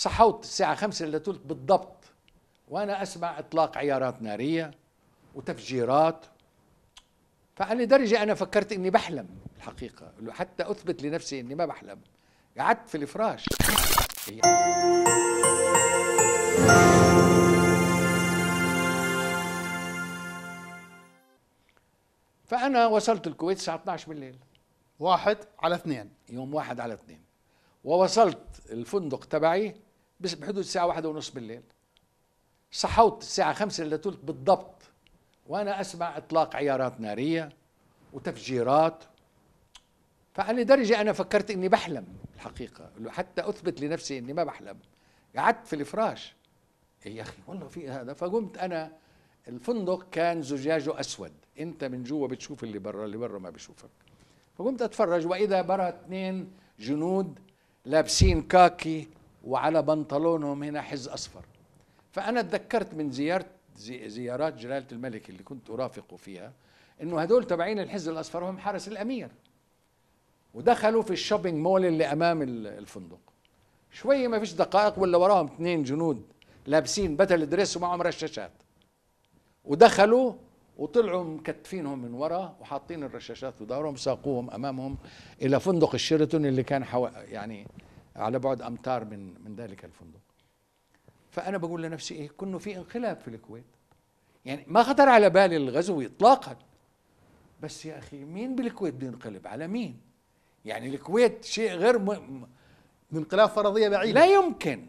صحوت الساعة خمسة إلا ثلث بالضبط وأنا أسمع إطلاق عيارات نارية وتفجيرات فعلى درجة أنا فكرت إني بحلم الحقيقة حتى أثبت لنفسي إني ما بحلم قعدت في الفراش فأنا وصلت الكويت الساعة 12 بالليل واحد على اثنين يوم واحد على اثنين ووصلت الفندق تبعي بس بحدود الساعة واحدة ونص بالليل صحوت الساعة خمسة إلا ثلث بالضبط وأنا أسمع إطلاق عيارات نارية وتفجيرات فعلى درجة أنا فكرت إني بحلم الحقيقة حتى أثبت لنفسي إني ما بحلم قعدت في الفراش إيه يا أخي والله في هذا فقمت أنا الفندق كان زجاجه أسود أنت من جوا بتشوف اللي برا اللي برا ما بيشوفك فقمت أتفرج وإذا برا اثنين جنود لابسين كاكي وعلى بنطلونهم هنا حز اصفر فانا اتذكرت من زياره زيارات جلاله الملك اللي كنت ارافقه فيها انه هدول تبعين الحز الاصفر هم حرس الامير ودخلوا في الشوبينج مول اللي امام الفندق شويه ما فيش دقائق ولا وراهم اثنين جنود لابسين بدل دريس ومعهم رشاشات ودخلوا وطلعوا مكتفينهم من ورا وحاطين الرشاشات ودارهم ساقوهم امامهم الى فندق الشيرتون اللي كان حو... يعني على بعد امتار من من ذلك الفندق فانا بقول لنفسي ايه كنه في انقلاب في الكويت يعني ما خطر على بالي الغزو اطلاقا بس يا اخي مين بالكويت بده ينقلب على مين يعني الكويت شيء غير م... انقلاب فرضيه بعيده لا يمكن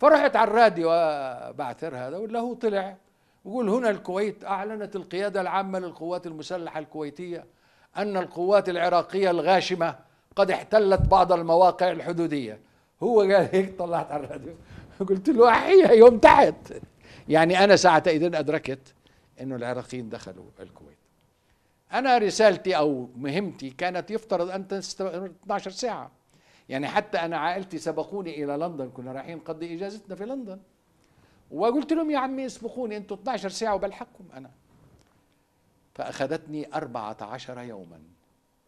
فرحت على الراديو آه، بعثر هذا ولا هو طلع يقول هنا الكويت اعلنت القياده العامه للقوات المسلحه الكويتيه ان القوات العراقيه الغاشمه قد احتلت بعض المواقع الحدودية هو قال هيك طلعت على الراديو قلت له أحيها يوم تحت يعني أنا ساعتئذ أدركت أنه العراقيين دخلوا الكويت أنا رسالتي أو مهمتي كانت يفترض أن تستمر 12 ساعة يعني حتى أنا عائلتي سبقوني إلى لندن كنا رايحين نقضي إجازتنا في لندن وقلت لهم يا عمي اسبقوني أنتوا 12 ساعة وبلحقكم أنا فأخذتني 14 يوماً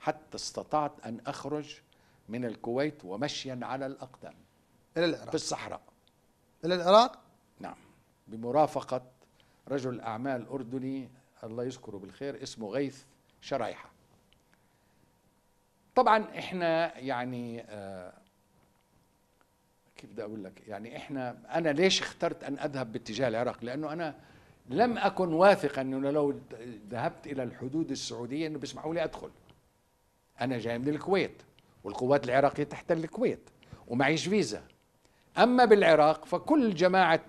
حتى استطعت أن أخرج من الكويت ومشيا على الأقدام إلى العراق في الصحراء إلى العراق؟ نعم بمرافقة رجل أعمال أردني الله يذكره بالخير اسمه غيث شرايحة طبعا احنا يعني آه كيف بدي اقول لك يعني احنا انا ليش اخترت ان اذهب باتجاه العراق لانه انا لم اكن واثقا انه لو ذهبت الى الحدود السعوديه انه بيسمحوا لي ادخل انا جاي من الكويت والقوات العراقيه تحتل الكويت ومعيش فيزا اما بالعراق فكل جماعه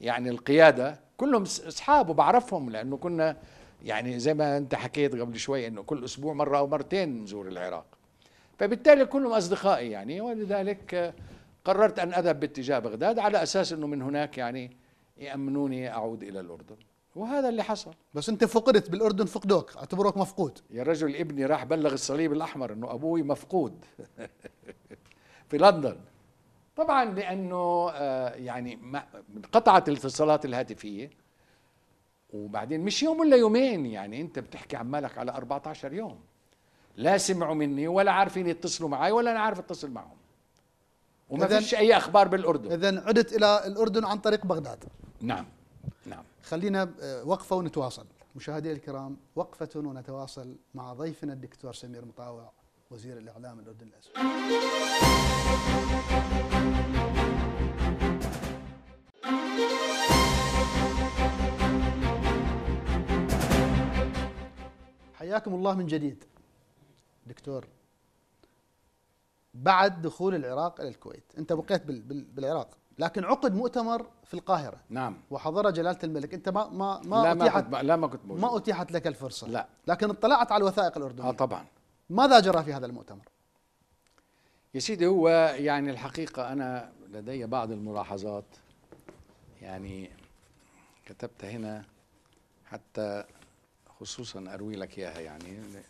يعني القياده كلهم اصحاب وبعرفهم لانه كنا يعني زي ما انت حكيت قبل شوي انه كل اسبوع مره او مرتين نزور العراق فبالتالي كلهم اصدقائي يعني ولذلك قررت ان اذهب باتجاه بغداد على اساس انه من هناك يعني يامنوني اعود الى الاردن وهذا اللي حصل بس انت فقدت بالاردن فقدوك اعتبروك مفقود يا رجل ابني راح بلغ الصليب الاحمر انه ابوي مفقود في لندن طبعا لانه آه، يعني انقطعت الاتصالات الهاتفيه وبعدين مش يوم ولا يومين يعني انت بتحكي عمالك على 14 يوم لا سمعوا مني ولا عارفين يتصلوا معي ولا انا عارف اتصل معهم وما فيش اي اخبار بالاردن اذا عدت الى الاردن عن طريق بغداد نعم خلينا آه، وقفة ونتواصل مشاهدي الكرام وقفة ونتواصل مع ضيفنا الدكتور سمير مطاوع وزير الإعلام الأردن الأسود حياكم الله من جديد دكتور بعد دخول العراق إلى الكويت أنت بقيت بالعراق لكن عقد مؤتمر في القاهره نعم وحضر جلاله الملك انت ما ما ما لا اتيحت ما كنت لا ما كنت موجود ما اتيحت لك الفرصه لا لكن اطلعت على الوثائق الاردنيه اه طبعا ماذا جرى في هذا المؤتمر؟ يا سيدي هو يعني الحقيقه انا لدي بعض الملاحظات يعني كتبت هنا حتى خصوصا اروي لك اياها يعني لانه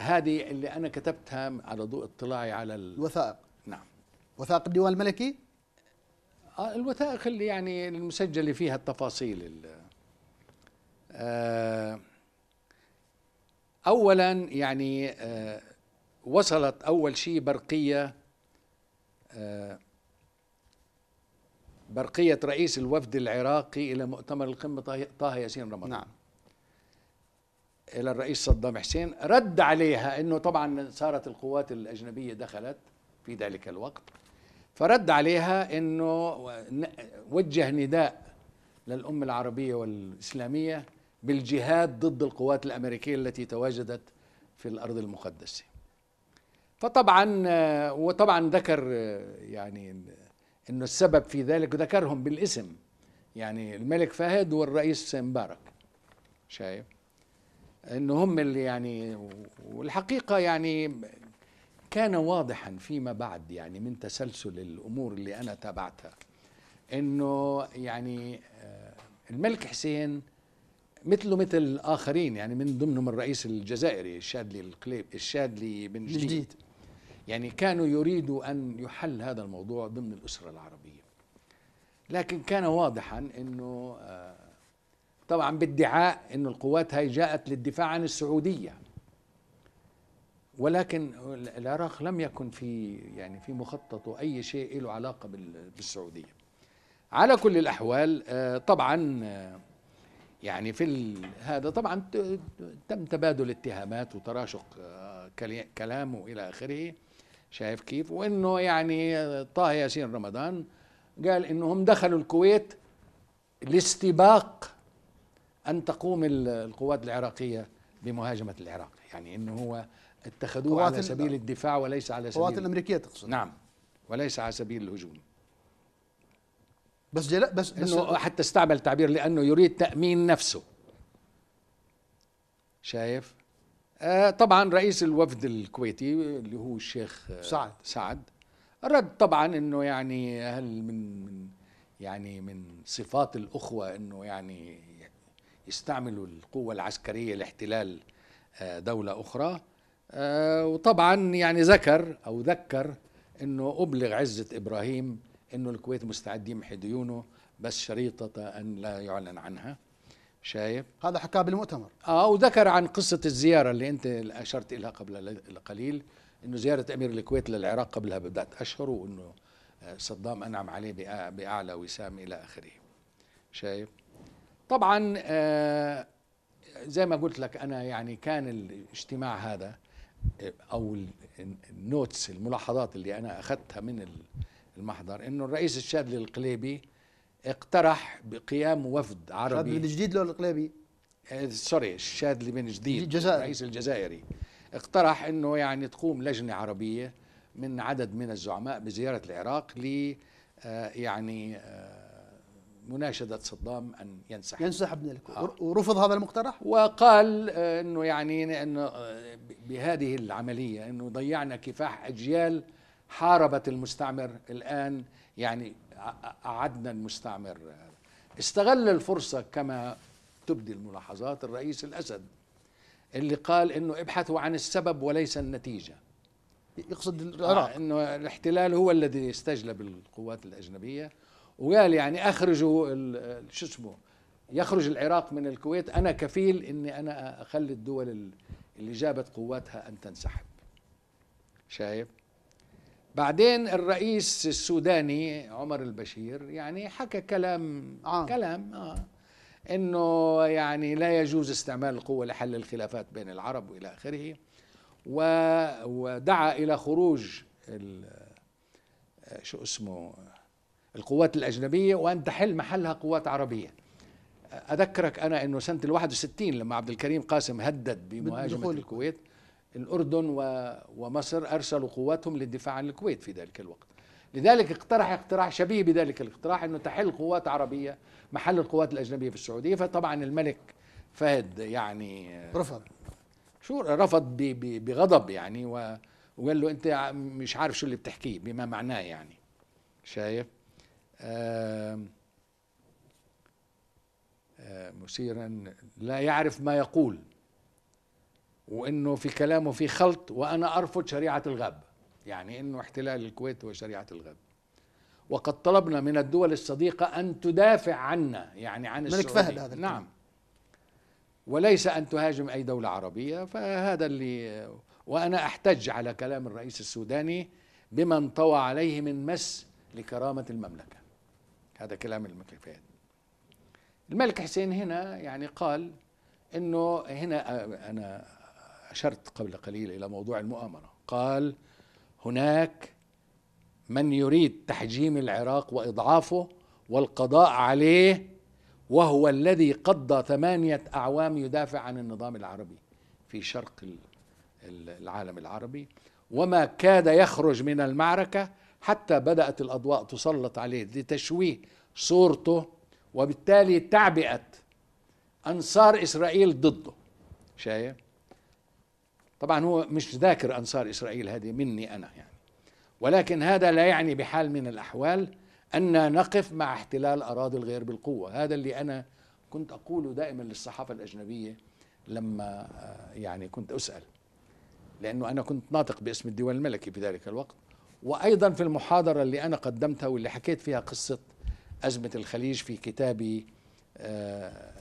هذه اللي انا كتبتها على ضوء اطلاعي على الوثائق نعم وثائق الديوان الملكي آه، الوثائق اللي يعني المسجلة فيها التفاصيل آه، أولا يعني آه، وصلت أول شيء برقية برقية رئيس الوفد العراقي إلى مؤتمر القمة طه ياسين رمضان نعم إلى الرئيس صدام حسين رد عليها أنه طبعا صارت القوات الأجنبية دخلت في ذلك الوقت فرد عليها انه وجه نداء للامه العربيه والاسلاميه بالجهاد ضد القوات الامريكيه التي تواجدت في الارض المقدسه. فطبعا وطبعا ذكر يعني انه السبب في ذلك ذكرهم بالاسم يعني الملك فهد والرئيس مبارك شايف؟ انه هم اللي يعني والحقيقه يعني كان واضحا فيما بعد يعني من تسلسل الامور اللي انا تابعتها انه يعني آه، الملك حسين مثله مثل الاخرين يعني من ضمنهم الرئيس الجزائري الشادلي القليب الشادلي بن جديد, جديد يعني كانوا يريدوا ان يحل هذا الموضوع ضمن الاسره العربيه لكن كان واضحا انه آه، طبعا بادعاء انه القوات هاي جاءت للدفاع عن السعوديه ولكن العراق لم يكن في يعني في مخططه اي شيء له علاقه بالسعوديه على كل الاحوال آه، طبعا آه، يعني في هذا طبعا تم تبادل اتهامات وتراشق آه، كلام والى اخره شايف كيف وانه يعني طه ياسين رمضان قال انهم دخلوا الكويت لاستباق ان تقوم القوات العراقيه بمهاجمه العراق يعني انه هو اتخذوه على سبيل الدفاع وليس على سبيل القوات الامريكيه تقصد نعم وليس على سبيل الهجوم بس جل... بس بس انه حتى استعمل تعبير لانه يريد تامين نفسه شايف آه طبعا رئيس الوفد الكويتي اللي هو الشيخ آه، سعد سعد رد طبعا انه يعني هل من من يعني من صفات الاخوه انه يعني يستعملوا القوة العسكرية لاحتلال آه، دولة أخرى آه، وطبعا يعني ذكر أو ذكر أنه أبلغ عزة إبراهيم أنه الكويت مستعد يمحي ديونه بس شريطة أن لا يعلن عنها شايف هذا حكاه بالمؤتمر اه وذكر عن قصه الزياره اللي انت اشرت لها قبل قليل انه زياره امير الكويت للعراق قبلها بضعه اشهر وانه آه، صدام انعم عليه باعلى وسام الى اخره شايف طبعا آه، زي ما قلت لك انا يعني كان الاجتماع هذا آه، او النوتس الملاحظات اللي انا اخذتها من المحضر انه الرئيس الشاذلي القليبي اقترح بقيام وفد عربي شاذلي من جديد لو القليبي آه، سوري الشاذلي من جديد الجزائري. الرئيس الجزائري اقترح انه يعني تقوم لجنه عربيه من عدد من الزعماء بزياره العراق ل يعني مناشدة صدام أن ينسحب ينسحب من الكويت آه. ورفض هذا المقترح؟ وقال أنه يعني أنه آه، بهذه العملية أنه ضيعنا كفاح أجيال حاربت المستعمر الآن يعني أعدنا المستعمر استغل الفرصة كما تبدي الملاحظات الرئيس الأسد اللي قال أنه ابحثوا عن السبب وليس النتيجة يقصد آه، العراق آه انه الاحتلال هو الذي استجلب القوات الاجنبيه وقال يعني اخرجوا شو اسمه يخرج العراق من الكويت انا كفيل اني انا اخلي الدول اللي جابت قواتها ان تنسحب شايف بعدين الرئيس السوداني عمر البشير يعني حكى كلام آه. كلام آه انه يعني لا يجوز استعمال القوه لحل الخلافات بين العرب والى اخره ودعا الى خروج شو اسمه القوات الأجنبية وأن تحل محلها قوات عربية أذكرك أنا أنه سنة ال 61 لما عبد الكريم قاسم هدد بمهاجمة الكويت الأردن ومصر أرسلوا قواتهم للدفاع عن الكويت في ذلك الوقت لذلك اقترح اقتراح شبيه بذلك الاقتراح أنه تحل قوات عربية محل القوات الأجنبية في السعودية فطبعا الملك فهد يعني رفض شو رفض بغضب يعني وقال له أنت مش عارف شو اللي بتحكيه بما معناه يعني شايف مثيرا لا يعرف ما يقول وانه في كلامه في خلط وانا ارفض شريعه الغاب يعني انه احتلال الكويت هو شريعه الغاب وقد طلبنا من الدول الصديقه ان تدافع عنا يعني عن ملك فهد هذا نعم وليس ان تهاجم اي دوله عربيه فهذا اللي وانا احتج على كلام الرئيس السوداني بما انطوى عليه من مس لكرامه المملكه هذا كلام المكيفات الملك حسين هنا يعني قال انه هنا انا اشرت قبل قليل الى موضوع المؤامره قال هناك من يريد تحجيم العراق واضعافه والقضاء عليه وهو الذي قضى ثمانيه اعوام يدافع عن النظام العربي في شرق العالم العربي وما كاد يخرج من المعركه حتى بدأت الأضواء تسلط عليه لتشويه صورته وبالتالي تعبئة أنصار إسرائيل ضده شايف طبعا هو مش ذاكر أنصار إسرائيل هذه مني أنا يعني ولكن هذا لا يعني بحال من الأحوال أن نقف مع احتلال أراضي الغير بالقوة هذا اللي أنا كنت أقوله دائما للصحافة الأجنبية لما آه، يعني كنت أسأل لأنه أنا كنت ناطق باسم الديوان الملكي في ذلك الوقت وايضا في المحاضره اللي انا قدمتها واللي حكيت فيها قصه ازمه الخليج في كتابي آه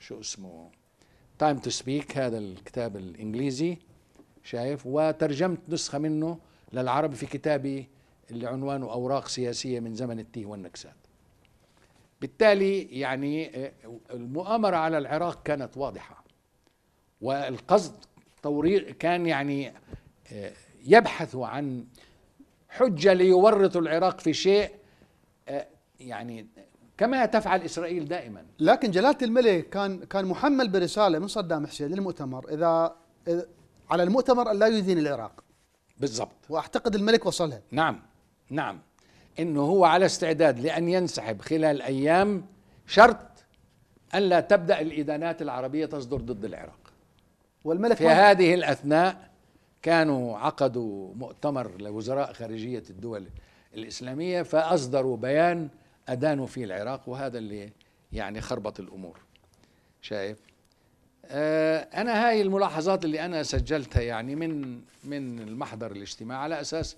شو اسمه تايم تو سبيك هذا الكتاب الانجليزي شايف وترجمت نسخه منه للعربي في كتابي اللي عنوانه اوراق سياسيه من زمن التيه والنكسات بالتالي يعني آه، المؤامره على العراق كانت واضحه والقصد توريق كان يعني آه، يبحث عن حجة ليورطوا العراق في شيء آه، يعني كما تفعل إسرائيل دائما لكن جلالة الملك كان كان محمل برسالة من صدام حسين للمؤتمر إذا, على المؤتمر لا يدين العراق بالضبط وأعتقد الملك وصلها نعم نعم انه هو على استعداد لان ينسحب خلال ايام شرط الا تبدا الادانات العربيه تصدر ضد العراق والملك في هذه الاثناء كانوا عقدوا مؤتمر لوزراء خارجية الدول الإسلامية فأصدروا بيان أدانوا فيه العراق وهذا اللي يعني خربط الأمور شايف آه، أنا هاي الملاحظات اللي أنا سجلتها يعني من من المحضر الاجتماع على أساس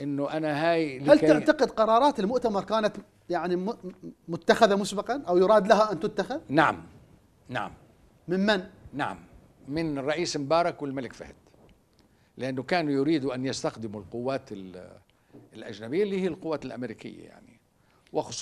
إنه أنا هاي هل تعتقد قرارات المؤتمر كانت يعني متخذة مسبقا أو يراد لها أن تتخذ؟ نعم نعم من من؟ نعم من الرئيس مبارك والملك فهد لأنه كانوا يريدوا أن يستخدموا القوات الأجنبية اللي هي القوات الأمريكية يعني وخصوصا